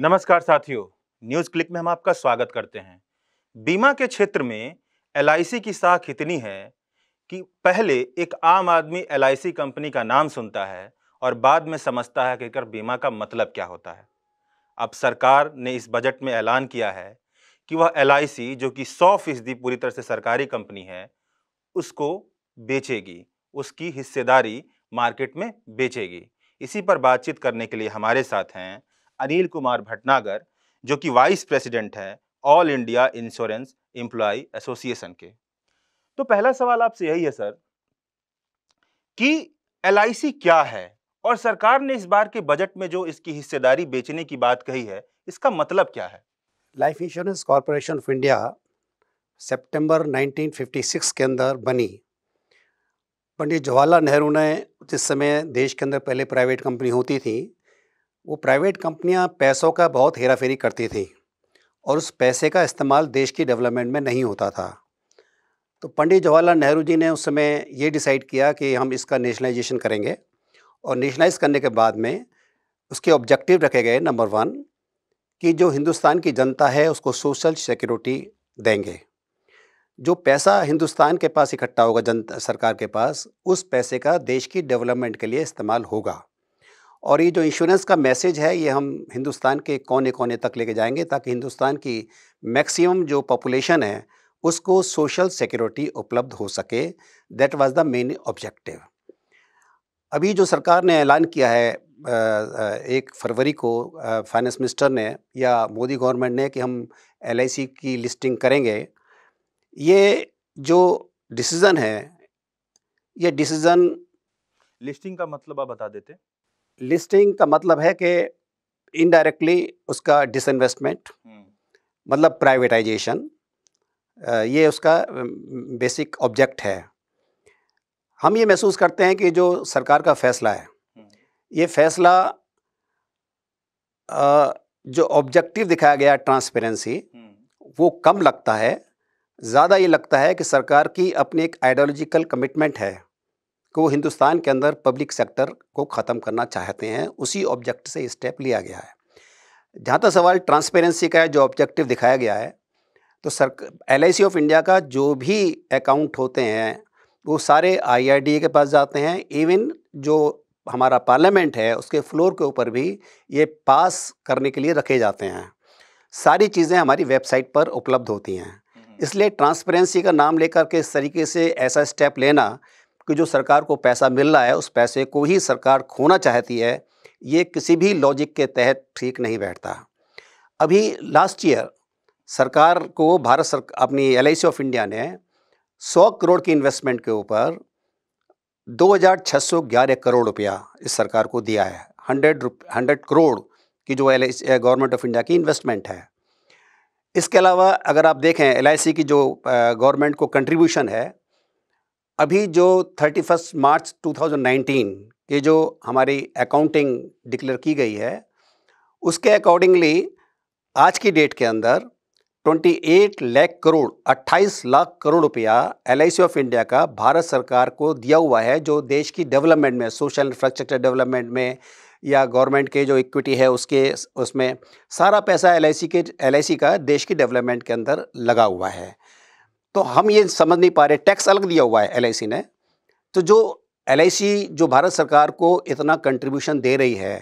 नमस्कार साथियों news click में हम आपका स्वागत करते हैं बीमा के क्षेत्र में एल की साख इतनी है कि पहले एक आम आदमी एल कंपनी का नाम सुनता है और बाद में समझता है कि कर बीमा का मतलब क्या होता है अब सरकार ने इस बजट में ऐलान किया है कि वह एल जो कि सौ फीसदी पूरी तरह से सरकारी कंपनी है उसको बेचेगी उसकी हिस्सेदारी मार्केट में बेचेगी इसी पर बातचीत करने के लिए हमारे साथ हैं अनिल कुमार भटनागर जो कि वाइस प्रेसिडेंट है all India insurance employ association के तो पहला सवाल आपसे यही है सर कि एल क्या है और सरकार ने इस बार के बजट में जो इसकी हिस्सेदारी बेचने की बात कही है इसका मतलब क्या है life insurance corporation of India सितंबर 1956 के अंदर बनी पंडित जवाहरलाल नेहरू ने जिस समय देश के अंदर पहले प्राइवेट कंपनी होती थी वो प्राइवेट कंपनियां पैसों का बहुत हेरा फेरी करती थी और उस पैसे का इस्तेमाल देश की डेवलपमेंट में नहीं होता था तो पंडित जवाहरलाल नेहरू जी ने उस समय ये डिसाइड किया कि हम इसका नेशनलाइजेशन करेंगे और नेशनलाइज करने के बाद में उसके ऑब्जेक्टिव रखे गए नंबर वन कि जो हिंदुस्तान की जनता है उसको सोशल सिक्योरिटी देंगे जो पैसा हिंदुस्तान के पास इकट्ठा होगा जनता सरकार के पास उस पैसे का देश की डेवलपमेंट के लिए इस्तेमाल होगा और ये जो इंश्योरेंस का मैसेज है ये हम हिंदुस्तान के कोने कोने तक लेके जाएंगे ताकि हिंदुस्तान की मैक्सिमम जो पॉपुलेशन है उसको सोशल सिक्योरिटी उपलब्ध हो सके that was the main objective अभी जो सरकार ने ऐलान किया है एक फरवरी को फाइनेंस मिनिस्टर ने या मोदी गवर्नमेंट ने कि हम एल की लिस्टिंग करेंगे ये जो डिसीज़न है ये डिसीज़न लिस्टिंग का मतलब आप बता देते हैं लिस्टिंग का मतलब है कि इनडायरेक्टली उसका डिसइन्वेस्टमेंट हम्म। मतलब प्राइवेटाइजेशन ये उसका बेसिक ऑब्जेक्ट है हम ये महसूस करते हैं कि जो सरकार का फैसला है हम्म। ये फैसला जो ऑब्जेक्टिव दिखाया गया ट्रांसपेरेंसी हम्म। वो कम लगता है ज़्यादा ये लगता है कि सरकार की अपनी एक आइडियोलॉजिकल कमिटमेंट है कि वो हिंदुस्तान के अंदर पब्लिक सेक्टर को ख़त्म करना चाहते हैं उसी ऑब्जेक्ट से स्टेप लिया गया है जहाँ तक सवाल ट्रांसपेरेंसी का है जो ऑब्जेक्टिव दिखाया गया है तो सर एल ऑफ इंडिया का जो भी अकाउंट होते हैं वो सारे आई के पास जाते हैं इवन जो हमारा पार्लियामेंट है उसके फ्लोर के ऊपर भी ये पास करने के लिए रखे जाते हैं सारी चीज़ें हमारी वेबसाइट पर उपलब्ध होती हैं हम्म। इसलिए ट्रांसपेरेंसी का नाम लेकर के इस तरीके से ऐसा स्टेप लेना कि जो सरकार को पैसा मिल रहा है उस पैसे को ही सरकार खोना चाहती है ये किसी भी लॉजिक के तहत ठीक नहीं बैठता अभी लास्ट ईयर सरकार को भारत सर अपनी एल ऑफ इंडिया ने 100 करोड़ की इन्वेस्टमेंट के ऊपर 2,611 करोड़ रुपया इस सरकार को दिया है हंड्रेड हंड्रेड करोड़ की जो एल गवर्नमेंट ऑफ इंडिया की इन्वेस्टमेंट है इसके अलावा अगर आप देखें एल की जो गवर्नमेंट को कंट्रीब्यूशन है अभी जो 31 मार्च 2019 के जो हमारी अकाउंटिंग डिक्लेयर की गई है उसके अकॉर्डिंगली आज की डेट के अंदर 28 लाख करोड़ 28 लाख करोड़ रुपया एल ऑफ इंडिया का भारत सरकार को दिया हुआ है जो देश की डेवलपमेंट में सोशल इंफ्रास्ट्रक्चर डेवलपमेंट में या गवर्नमेंट के जो इक्विटी है उसके उसमें सारा पैसा एल के एल का देश की डेवलपमेंट के अंदर लगा हुआ है तो हम ये समझ नहीं पा रहे टैक्स अलग दिया हुआ है एल ने तो जो एल जो भारत सरकार को इतना कंट्रीब्यूशन दे रही है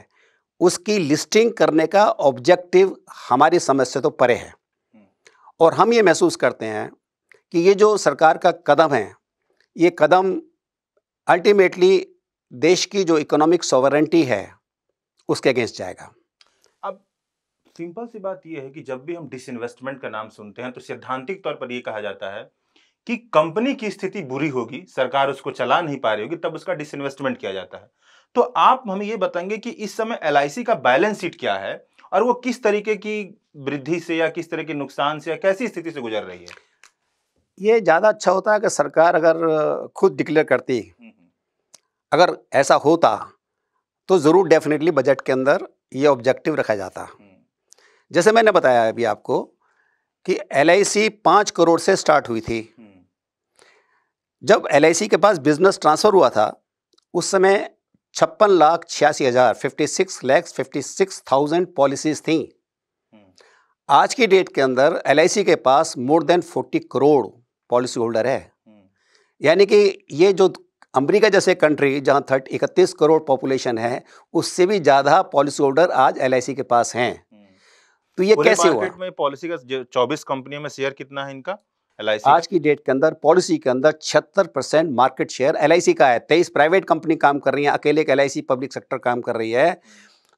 उसकी लिस्टिंग करने का ऑब्जेक्टिव हमारी समझ से तो परे है और हम ये महसूस करते हैं कि ये जो सरकार का कदम है ये कदम अल्टीमेटली देश की जो इकोनॉमिक सॉवरेंटी है उसके अगेंस्ट जाएगा सिंपल सी बात यह है कि जब भी हम डिसइन्वेस्टमेंट का नाम सुनते हैं तो सिद्धांतिक तौर पर यह कहा जाता है कि कंपनी की स्थिति बुरी होगी सरकार उसको चला नहीं पा रही होगी तब उसका डिसइन्वेस्टमेंट किया जाता है तो आप हमें ये बताएंगे कि इस समय एल का बैलेंस शीट क्या है और वो किस तरीके की वृद्धि से या किस तरह के नुकसान से या कैसी स्थिति से गुजर रही है ये ज़्यादा अच्छा होता है कि सरकार अगर खुद डिक्लेयर करती हम्म, हम्म। अगर ऐसा होता तो ज़रूर डेफिनेटली बजट के अंदर ये ऑब्जेक्टिव रखा जाता जैसे मैंने बताया अभी आपको कि एल आई सी पाँच करोड़ से स्टार्ट हुई थी हम्म। जब एल आई सी के पास बिजनेस ट्रांसफ़र हुआ था उस समय छप्पन लाख छियासी हज़ार fifty six lakhs fifty six thousand policies थी आज की डेट के अंदर एल आई सी के पास more than forty crore policy holder है हम्म। यानी कि ये जो अमेरिका जैसे कंट्री जहाँ थर्ट इकतीस करोड़ पॉपुलेशन है उससे भी ज़्यादा पॉलिसी होल्डर आज एल आई सी के पास हैं तो ये कैसे हुआ में पॉलिसी का चौबीस कंपनियों में शेयर कितना है इनका LIC आज की डेट के अंदर पॉलिसी के अंदर छिहत्तर परसेंट मार्केट शेयर एल का है तेईस प्राइवेट कंपनी काम कर रही है अकेले एक एल पब्लिक सेक्टर काम कर रही है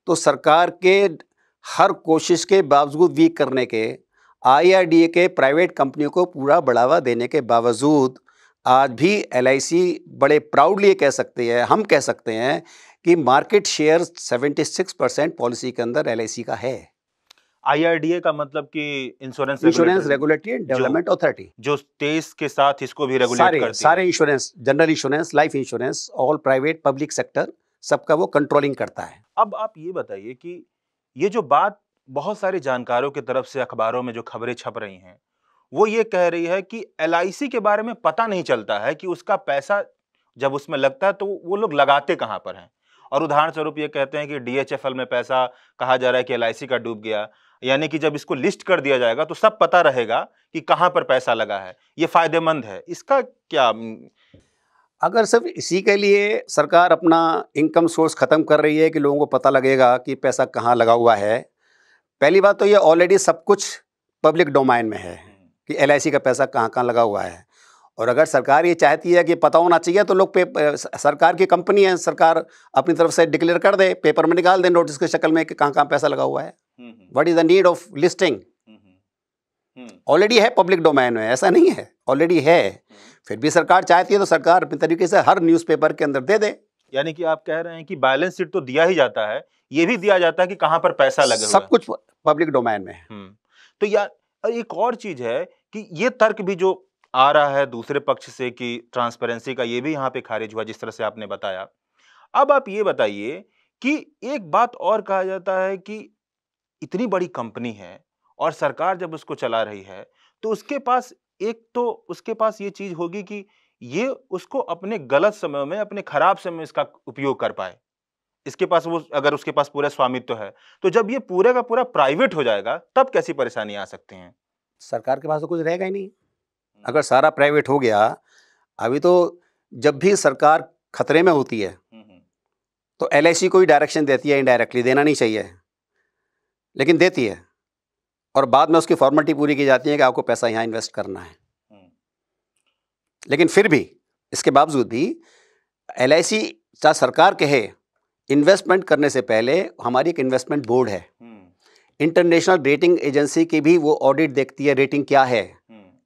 तो सरकार के हर कोशिश के बावजूद वीक करने के आई के प्राइवेट कंपनियों को पूरा बढ़ावा देने के बावजूद आज भी एल बड़े प्राउडली कह सकते हैं हम कह सकते हैं कि मार्केट शेयर 76 परसेंट पॉलिसी के अंदर एल का है आईआरडीए का मतलब कि insurance insurance regulatory and development authority जो तेईस के साथ इसको भी रेगुलेट करती है सारे insurance general insurance life insurance all private public sector सबका वो कंट्रोलिंग करता है अब आप ये बताइए कि ये जो बात बहुत सारे जानकारों की तरफ से अखबारों में जो खबरें छप रही हैं वो ये कह रही है कि एल के बारे में पता नहीं चलता है कि उसका पैसा जब उसमें लगता है तो वो लोग लगाते कहाँ पर हैं और उदाहरण स्वरूप ये कहते हैं कि डीएचएफएल में पैसा कहा जा रहा है कि एलआईसी का डूब गया यानी कि जब इसको लिस्ट कर दिया जाएगा तो सब पता रहेगा कि कहाँ पर पैसा लगा है ये फायदेमंद है इसका क्या अगर सिर्फ इसी के लिए सरकार अपना इनकम सोर्स ख़त्म कर रही है कि लोगों को पता लगेगा कि पैसा कहाँ लगा हुआ है पहली बात तो ये ऑलरेडी सब कुछ पब्लिक डोमाइन में है हम्म। कि एल का पैसा कहाँ कहाँ लगा हुआ है और अगर सरकार ये चाहती है कि पता होना चाहिए तो लोग सरकार की कंपनी है सरकार अपनी तरफ से डिक्लेयर कर दे पेपर में निकाल दे नोटिस की शक्ल में कि कहाँ कहाँ पैसा लगा हुआ है what is the need of listing already है पब्लिक डोमेन में ऐसा नहीं है ऑलरेडी है हम्म। फिर भी सरकार चाहती है तो सरकार अपने तरीके से हर न्यूज़पेपर के अंदर दे दे यानी कि आप कह रहे हैं कि बैलेंस शीट तो दिया ही जाता है ये भी दिया जाता है कि कहाँ पर पैसा लगे सब कुछ पब्लिक डोमेन में हम्म। तो यार एक और चीज़ है कि ये तर्क भी जो आ रहा है दूसरे पक्ष से कि ट्रांसपेरेंसी का ये भी यहाँ पे खारिज हुआ जिस तरह से आपने बताया अब आप ये बताइए कि एक बात और कहा जाता है कि इतनी बड़ी कंपनी है और सरकार जब उसको चला रही है तो उसके पास एक तो उसके पास ये चीज़ होगी कि ये उसको अपने गलत समय में अपने खराब समय में इसका उपयोग कर पाए इसके पास वो अगर उसके पास पूरा स्वामित्व तो है तो जब ये पूरे का पूरा प्राइवेट हो जाएगा तब कैसी परेशानी आ सकती है सरकार के पास तो कुछ रहेगा ही नहीं हम्म। अगर सारा प्राइवेट हो गया अभी तो जब भी सरकार खतरे में होती है हम्म, हम्म। तो एल को ही डायरेक्शन देती है इनडायरेक्टली देना नहीं चाहिए लेकिन देती है और बाद में उसकी फॉर्मेलिटी पूरी की जाती है कि आपको पैसा यहाँ इन्वेस्ट करना है लेकिन फिर भी इसके बावजूद भी एल चाहे सरकार कहे इन्वेस्टमेंट करने से पहले हमारी एक इन्वेस्टमेंट बोर्ड है इंटरनेशनल रेटिंग एजेंसी की भी वो ऑडिट देखती है रेटिंग क्या है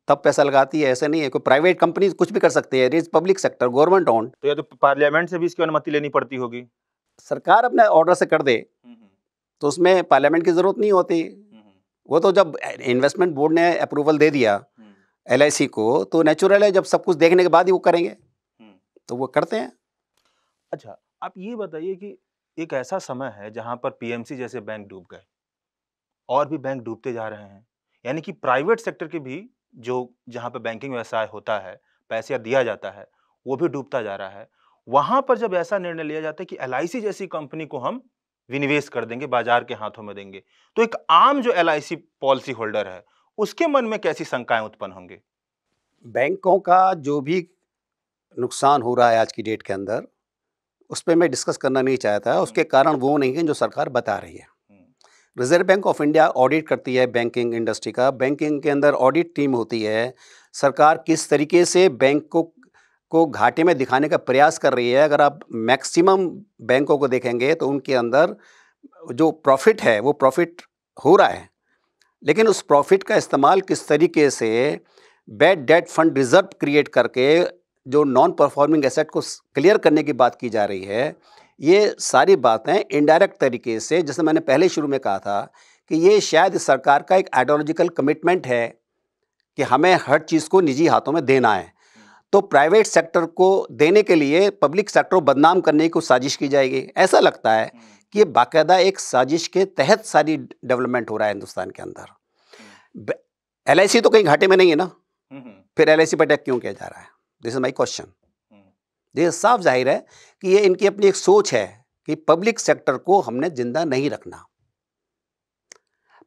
तब पैसा लगाती है ऐसे नहीं है कोई प्राइवेट कंपनी कुछ भी कर सकती है is public sector government on तो या तो पार्लियामेंट से भी इसकी अनुमति लेनी पड़ती होगी सरकार अपने ऑर्डर से कर दे हम्म, हम्म। तो उसमें पार्लियामेंट की ज़रूरत नहीं होती हम्म, वो तो जब इन्वेस्टमेंट बोर्ड ने अप्रूवल दे दिया एल को तो नेचुरल है जब सब कुछ देखने के बाद ही वो करेंगे तो वो करते हैं अच्छा आप ये बताइए कि एक ऐसा समय है जहाँ पर पीएमसी जैसे बैंक डूब गए और भी बैंक डूबते जा रहे हैं यानी कि प्राइवेट सेक्टर के भी जो जहाँ पे बैंकिंग व्यवसाय होता है पैसा दिया जाता है वो भी डूबता जा रहा है वहाँ पर जब ऐसा निर्णय लिया जाता है कि एल जैसी कंपनी को हम विनिवेश कर देंगे बाजार के हाथों में देंगे तो एक आम जो एल पॉलिसी होल्डर है उसके मन में कैसी शंकाएं उत्पन्न होंगे बैंकों का जो भी नुकसान हो रहा है आज की डेट के अंदर उस पर मैं डिस्कस करना नहीं चाहता उसके हम्म। कारण वो नहीं है जो सरकार बता रही है Reserve Bank of India audit करती है बैंकिंग इंडस्ट्री का बैंकिंग के अंदर ऑडिट टीम होती है सरकार किस तरीके से बैंक को को घाटे में दिखाने का प्रयास कर रही है अगर आप मैक्सिमम बैंकों को देखेंगे तो उनके अंदर जो प्रॉफिट है वो प्रॉफिट हो रहा है लेकिन उस प्रॉफिट का इस्तेमाल किस तरीके से bad debt fund reserve create करके जो नॉन परफॉर्मिंग एसेट को क्लियर करने की बात की जा रही है ये सारी बातें इनडायरेक्ट तरीके से जैसे मैंने पहले शुरू में कहा था कि ये शायद सरकार का एक आइडियोलॉजिकल कमिटमेंट है कि हमें हर चीज़ को निजी हाथों में देना है तो प्राइवेट सेक्टर को देने के लिए पब्लिक सेक्टर को बदनाम करने की साजिश की जाएगी ऐसा लगता है कि ये बाकायदा एक साजिश के तहत सारी डेवलपमेंट हो रहा है हिंदुस्तान के अंदर एल तो कहीं घाटे में नहीं है ना हम्म, हम्म। फिर एल पर अटैक क्यों किया जा रहा है दिस इज माई क्वेश्चन ये साफ जाहिर है कि ये इनकी अपनी एक सोच है कि पब्लिक सेक्टर को हमने ज़िंदा नहीं रखना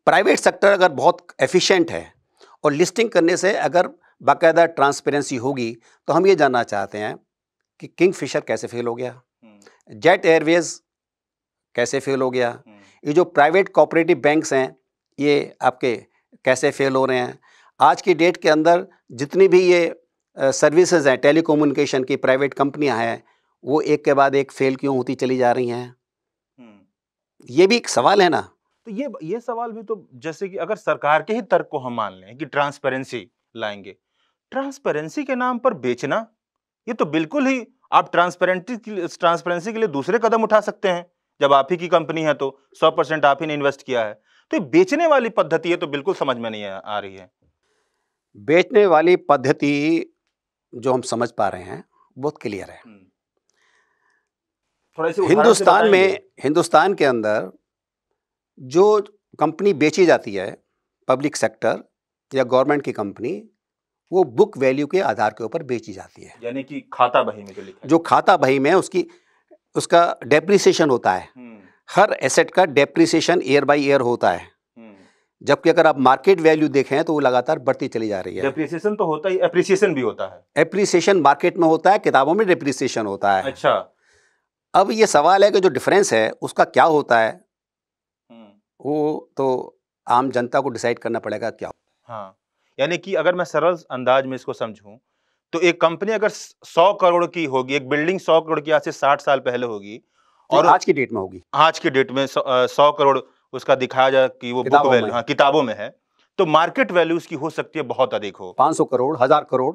प्राइवेट सेक्टर अगर बहुत एफिशिएंट है और लिस्टिंग करने से अगर बाकायदा ट्रांसपेरेंसी होगी तो हम ये जानना चाहते हैं कि किंग फिशर कैसे फेल हो गया हम्म। जेट एयरवेज कैसे फेल हो गया हम्म। ये जो प्राइवेट कोऑपरेटिव बैंक्स हैं ये आपके कैसे फेल हो रहे हैं आज की डेट के अंदर जितनी भी ये सर्विसेज हैं टेलीकोम्युनिकेशन की प्राइवेट कंपनियां हैं वो एक के बाद एक फेल क्यों होती चली जा रही हैं हम्म। ये भी एक सवाल है ना तो ये ये सवाल भी तो जैसे कि अगर सरकार के ही तर्क को हम मान लें कि ट्रांसपेरेंसी लाएंगे ट्रांसपेरेंसी के नाम पर बेचना ये तो बिल्कुल ही आप ट्रांसपेरेंसी ट्रांसपेरेंसी के लिए दूसरे कदम उठा सकते हैं जब आप ही की कंपनी है तो सौ परसेंट आप ही ने इन्वेस्ट किया है तो बेचने वाली पद्धति ये तो बिल्कुल समझ में नहीं आ रही है बेचने वाली पद्धति जो हम समझ पा रहे हैं बहुत क्लियर है हम्म। हिंदुस्तान में हिंदुस्तान के अंदर जो कंपनी बेची जाती है पब्लिक सेक्टर या गवर्नमेंट की कंपनी वो बुक वैल्यू के आधार के ऊपर बेची जाती है यानी कि खाता बही में जो लिखा जो खाता बही में उसकी उसका डेप्रिसिएशन होता है हम्म। हर एसेट का डेप्रिसिएशन ईयर बाय ईयर होता है जबकि अगर आप मार्केट वैल्यू देखें तो वो लगातार बढ़ती चली जा रही है डिप्रिसिएशन तो होता ही एप्रिसिएशन भी होता है एप्रिसिएशन मार्केट में होता है किताबों में डिप्रिसिएशन होता है अच्छा अब ये सवाल है कि जो डिफरेंस है उसका क्या होता है हम्म। वो तो आम जनता को डिसाइड करना पड़ेगा क्या हाँ यानी कि अगर मैं सरल अंदाज में इसको समझूं तो एक कंपनी अगर सौ करोड़ की होगी एक बिल्डिंग सौ करोड़ की आज से साठ साल पहले होगी और आज की डेट में होगी आज की डेट में सौ करोड़ उसका दिखाया जा कि वो बुक वैल्यू हाँ किताबों में है तो मार्केट वैल्यू उसकी हो सकती है बहुत अधिक हो पाँच करोड़ हजार करोड़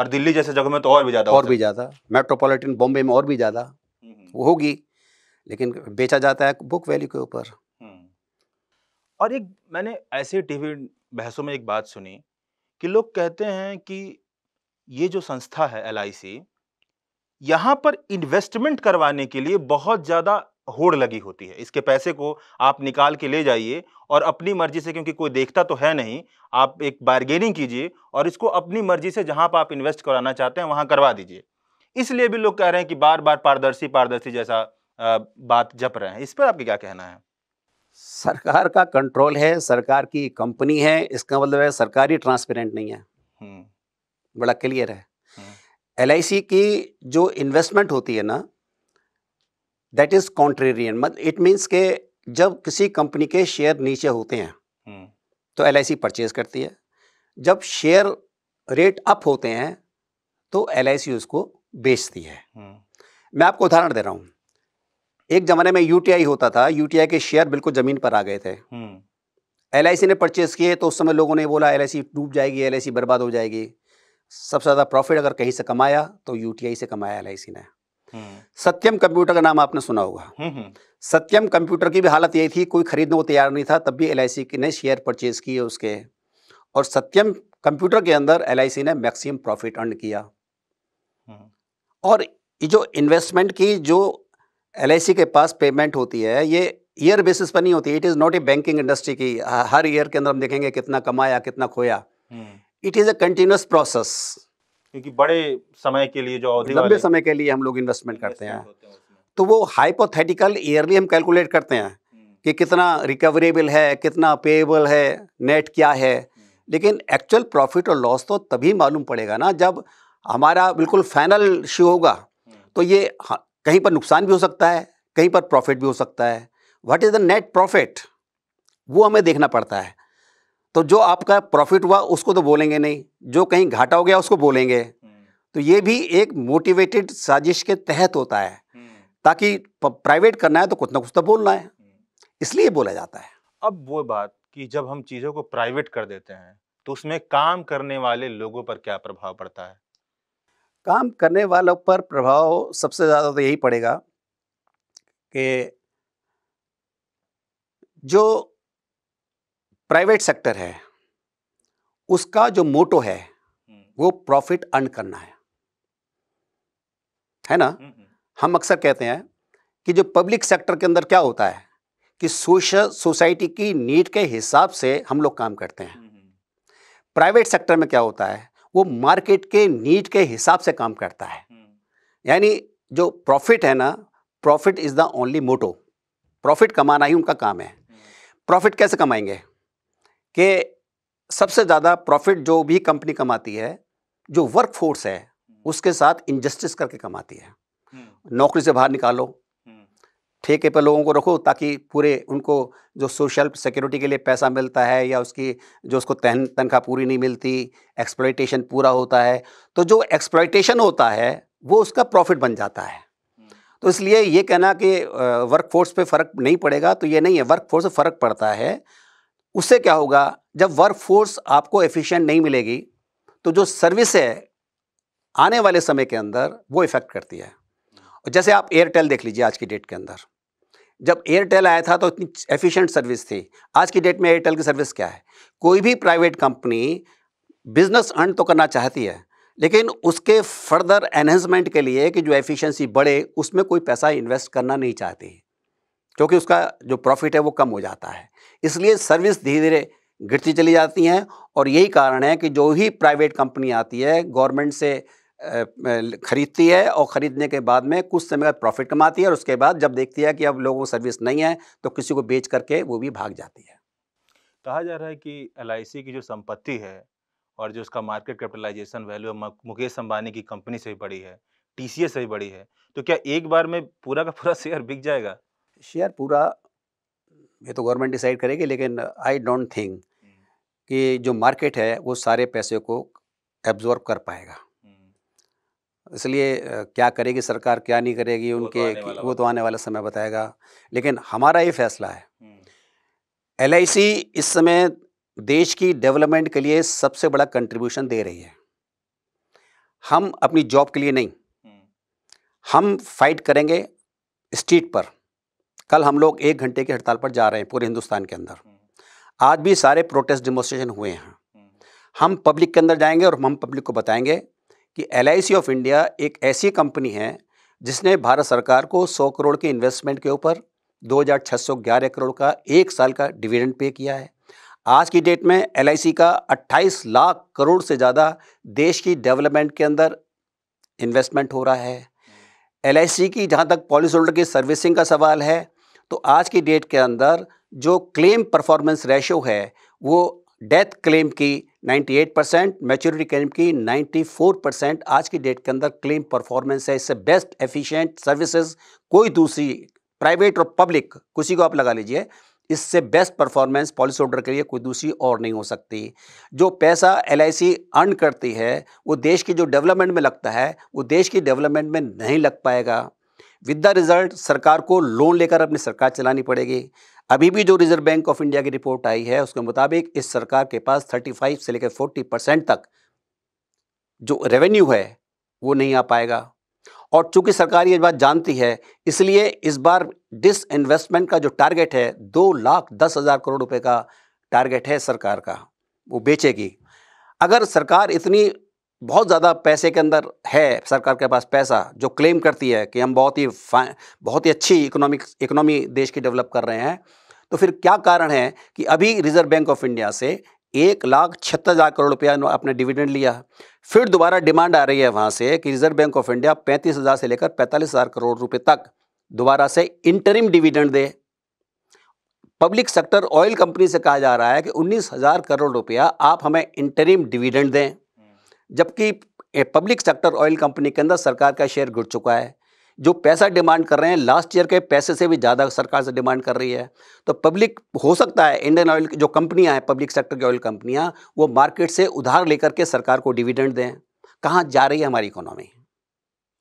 और दिल्ली जैसे जगह में तो और भी ज़्यादा और भी ज़्यादा मेट्रोपोलिटन बॉम्बे में और भी ज़्यादा हम्म, हम्म। वो होगी लेकिन बेचा जाता है बुक वैल्यू के ऊपर हम्म। और एक मैंने ऐसे टीवी बहसों में एक बात सुनी कि लोग कहते हैं कि ये जो संस्था है एल आई यहाँ पर इन्वेस्टमेंट करवाने के लिए बहुत ज़्यादा होड़ लगी होती है इसके पैसे को आप निकाल के ले जाइए और अपनी मर्जी से क्योंकि कोई देखता तो है नहीं आप एक बारगेनिंग कीजिए और इसको अपनी मर्जी से जहाँ पर आप इन्वेस्ट कराना चाहते हैं वहाँ करवा दीजिए इसलिए भी लोग कह रहे हैं कि बार बार पारदर्शी पारदर्शी जैसा बात जप रहे हैं इस पर आपका क्या कहना है सरकार का कंट्रोल है सरकार की कंपनी है इसका मतलब है सरकार ही ट्रांसपेरेंट नहीं है हम्म। बड़ा क्लियर है एल हम्म। की जो इन्वेस्टमेंट होती है ना दैट इज कॉन्ट्रेरियन मतलब इट मीन्स के जब किसी कंपनी के शेयर नीचे होते हैं हम्म। तो एल परचेज करती है जब शेयर रेट अप होते हैं तो एल उसको बेचती है हम्म। मैं आपको उदाहरण दे रहा हूँ एक ज़माने में यू होता था यू के शेयर बिल्कुल ज़मीन पर आ गए थे एल हम्म। ने परचेज़ किए तो उस समय लोगों ने बोला एल डूब जाएगी एल बर्बाद हो जाएगी सबसे ज़्यादा प्रॉफिट अगर कहीं से कमाया तो यू से कमाया एल ने सत्यम कंप्यूटर का नाम आपने सुना होगा हम्म, हम्म। सत्यम कंप्यूटर की भी हालत यही थी कोई खरीदने को तैयार नहीं था तब भी एल आई ने शेयर परचेज किए उसके और सत्यम कंप्यूटर के अंदर एल ने मैक्सिमम प्रॉफिट अर्न किया हम्म। और ये जो इन्वेस्टमेंट की जो एल के पास पेमेंट होती है ये ईयर बेसिस पर नहीं होती it is not a banking industry की हर ईयर के अंदर हम देखेंगे कितना कमाया कितना खोया it is a continuous process क्योंकि बड़े समय के लिए जो लंबे समय के लिए हम लोग इन्वेस्टमेंट तो करते हैं तो वो हाइपोथेटिकल ईयरली हम हम्म। कैलकुलेट करते हैं कि कितना रिकवरेबल है कितना पेएबल है नेट क्या है हम्म। लेकिन एक्चुअल प्रॉफिट और लॉस तो तभी मालूम पड़ेगा ना जब हमारा बिल्कुल फाइनल शो होगा हम्म। तो ये कहीं पर नुकसान भी हो सकता है कहीं पर प्रॉफिट भी हो सकता है what is the net profit वो हमें देखना पड़ता है तो जो आपका प्रॉफिट हुआ उसको तो बोलेंगे नहीं जो कहीं घाटा हो गया उसको बोलेंगे हम्म। तो ये भी एक मोटिवेटेड साजिश के तहत होता है हम्म। ताकि प्राइवेट करना है तो कुछ ना कुछ तो बोलना है हम्म। इसलिए बोला जाता है अब वो बात कि जब हम चीज़ों को प्राइवेट कर देते हैं तो उसमें काम करने वाले लोगों पर क्या प्रभाव पड़ता है काम करने वालों पर प्रभाव सबसे ज़्यादा तो यही पड़ेगा कि जो प्राइवेट सेक्टर है उसका जो मोटो है हम्म। वो प्रॉफिट अर्न करना है है ना हम्म, हम्म। हम अक्सर कहते हैं कि जो पब्लिक सेक्टर के अंदर क्या होता है कि सोशल सोसाइटी की नीड के हिसाब से हम लोग काम करते हैं प्राइवेट सेक्टर में क्या होता है वो मार्केट के नीड के हिसाब से काम करता है यानी जो प्रॉफिट है ना profit is the only motto profit कमाना ही उनका काम है प्रॉफिट कैसे कमाएंगे कि सबसे ज़्यादा प्रॉफिट जो भी कंपनी कमाती है जो वर्क फोर्स है हम्म। उसके साथ इनजस्टिस करके कमाती है हम्म। नौकरी से बाहर निकालो हम्म। ठेके पर लोगों को रखो ताकि पूरे उनको जो सोशल सिक्योरिटी के लिए पैसा मिलता है या उसकी जो उसको तन तनख्वाह पूरी नहीं मिलती एक्सप्लाइटेशन पूरा होता है तो जो एक्सप्लाइटेशन होता है वो उसका प्रॉफिट बन जाता है तो इसलिए ये कहना कि वर्क फोर्स पे फ़र्क नहीं पड़ेगा तो ये नहीं है वर्क फोर्स पे फ़र्क पड़ता है उससे क्या होगा जब वर्क फोर्स आपको एफिशिएंट नहीं मिलेगी तो जो सर्विस है आने वाले समय के अंदर वो इफ़ेक्ट करती है और जैसे आप एयरटेल देख लीजिए आज की डेट के अंदर जब एयरटेल आया था तो इतनी एफिशिएंट सर्विस थी आज की डेट में एयरटेल की सर्विस क्या है कोई भी प्राइवेट कंपनी बिजनेस अर्न तो करना चाहती है लेकिन उसके फर्दर एनहेंसमेंट के लिए कि जो एफिशिएंसी बढ़े उसमें कोई पैसा इन्वेस्ट करना नहीं चाहती क्योंकि उसका जो प्रॉफिट है वो कम हो जाता है इसलिए सर्विस धीरे धीरे गिरती चली जाती हैं और यही कारण है कि जो ही प्राइवेट कंपनी आती है गवर्नमेंट से ख़रीदती है और ख़रीदने के बाद में कुछ समय बाद प्रॉफिट कमाती है और उसके बाद जब देखती है कि अब लोगों को सर्विस नहीं है तो किसी को बेच करके वो भी भाग जाती है कहा जा रहा है कि एल की जो संपत्ति है और जो उसका market capitalization value Mukesh Ambani की कंपनी से भी बड़ी है टी से भी बड़ी है तो क्या एक बार में पूरा का पूरा शेयर बिक जाएगा शेयर पूरा ये तो गवर्नमेंट डिसाइड करेगी लेकिन आई डोंट थिंक कि जो मार्केट है वो सारे पैसे को एब्जॉर्ब कर पाएगा हम्म। इसलिए क्या करेगी सरकार क्या नहीं करेगी उनके वो तो, तो आने वाला समय बताएगा लेकिन हमारा ये फैसला है एल हम्म। इस समय देश की डेवलपमेंट के लिए सबसे बड़ा कंट्रीब्यूशन दे रही है हम अपनी जॉब के लिए नहीं हम्म। हम फाइट करेंगे स्ट्रीट पर कल हम लोग एक घंटे की हड़ताल पर जा रहे हैं पूरे हिंदुस्तान के अंदर आज भी सारे प्रोटेस्ट डेमोस्ट्रेशन हुए हैं हम पब्लिक के अंदर जाएंगे और हम पब्लिक को बताएंगे कि एल ऑफ इंडिया एक ऐसी कंपनी है जिसने भारत सरकार को 100 करोड़ के इन्वेस्टमेंट के ऊपर 2611 करोड़ का एक साल का डिविडेंड पे किया है आज की डेट में एल का 28 लाख करोड़ से ज़्यादा देश की डेवलपमेंट के अंदर इन्वेस्टमेंट हो रहा है एल की जहाँ तक पॉलिसी होल्डर की सर्विसिंग का सवाल है तो आज की डेट के अंदर जो क्लेम परफॉर्मेंस रेशो है वो डेथ क्लेम की 98 परसेंट मेच्योरिटी क्लेम की 94 परसेंट आज की डेट के अंदर क्लेम परफॉर्मेंस है इससे बेस्ट एफिशिएंट सर्विसेज कोई दूसरी प्राइवेट और पब्लिक किसी को आप लगा लीजिए इससे बेस्ट परफॉर्मेंस पॉलिसी होल्डर के लिए कोई दूसरी और नहीं हो सकती जो पैसा एल अर्न करती है वो देश की जो डेवलपमेंट में लगता है वो देश की डेवलपमेंट में नहीं लग पाएगा विद द रिजल्ट सरकार को लोन लेकर अपनी सरकार चलानी पड़ेगी अभी भी जो रिजर्व बैंक ऑफ इंडिया की रिपोर्ट आई है उसके मुताबिक इस सरकार के पास 35 से लेकर 40 परसेंट तक जो रेवेन्यू है वो नहीं आ पाएगा और चूंकि सरकार ये बात जानती है इसलिए इस बार डिस इन्वेस्टमेंट का जो टारगेट है दो लाख दस हज़ार करोड़ रुपए का टारगेट है सरकार का वो बेचेगी अगर सरकार इतनी बहुत ज़्यादा पैसे के अंदर है सरकार के पास पैसा जो क्लेम करती है कि हम बहुत ही बहुत ही अच्छी इकोनॉमिक इकोनॉमी देश की डेवलप कर रहे हैं तो फिर क्या कारण है कि अभी रिजर्व बैंक ऑफ इंडिया से एक लाख छत्तर हज़ार करोड़ रुपया आपने डिविडेंड लिया फिर दोबारा डिमांड आ रही है वहाँ से कि रिजर्व बैंक ऑफ इंडिया पैंतीस हज़ार से लेकर पैंतालीस हज़ार करोड़ रुपये तक दोबारा से इंटरिम डिविडेंड दे पब्लिक सेक्टर ऑयल कंपनी से कहा जा रहा है कि उन्नीस हज़ार करोड़ रुपया आप हमें इंटरिम डिविडेंड दें जबकि पब्लिक सेक्टर ऑयल कंपनी के अंदर सरकार का शेयर घुट चुका है जो पैसा डिमांड कर रहे हैं लास्ट ईयर के पैसे से भी ज़्यादा सरकार से डिमांड कर रही है तो पब्लिक हो सकता है इंडियन ऑयल जो कंपनियां हैं पब्लिक सेक्टर की ऑयल कंपनियां वो मार्केट से उधार लेकर के सरकार को डिविडेंड दें कहाँ जा रही है हमारी economy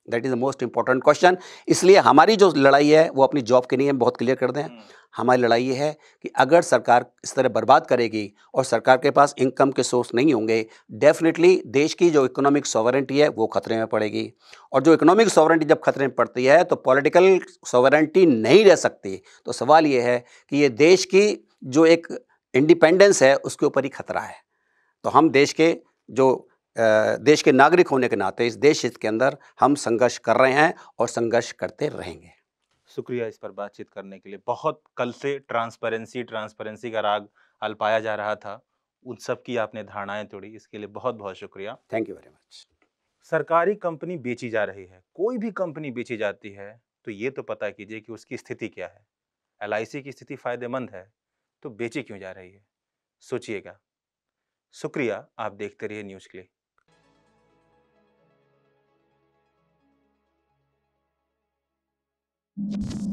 that is the most important question इसलिए हमारी जो लड़ाई है वो अपनी जॉब के लिए हम बहुत क्लियर कर दें हम्म। हमारी लड़ाई ये है कि अगर सरकार इस तरह बर्बाद करेगी और सरकार के पास इनकम के सोर्स नहीं होंगे डेफिनेटली देश की जो इकोनॉमिक सॉवरेंटी है वो खतरे में पड़ेगी और जो इकोनॉमिक सॉवरेंटी जब खतरे में पड़ती है तो पॉलिटिकल सॉवरेंटी नहीं रह सकती तो सवाल ये है कि ये देश की जो एक इंडिपेंडेंस है उसके ऊपर ही खतरा है तो हम देश के जो देश के नागरिक होने के नाते इस देश हित के अंदर हम संघर्ष कर रहे हैं और संघर्ष करते रहेंगे शुक्रिया इस पर बातचीत करने के लिए बहुत कल से ट्रांसपेरेंसी ट्रांसपेरेंसी का राग अल्पाया जा रहा था उन सब की आपने धारणाएं तोड़ी इसके लिए बहुत बहुत शुक्रिया थैंक यू वेरी मच सरकारी कंपनी बेची जा रही है कोई भी कंपनी बेची जाती है तो ये तो पता कीजिए कि उसकी स्थिति क्या है एल की स्थिति फ़ायदेमंद है तो बेची क्यों जा रही है सोचिएगा शुक्रिया आप देखते रहिए न्यूज़ क्लिक you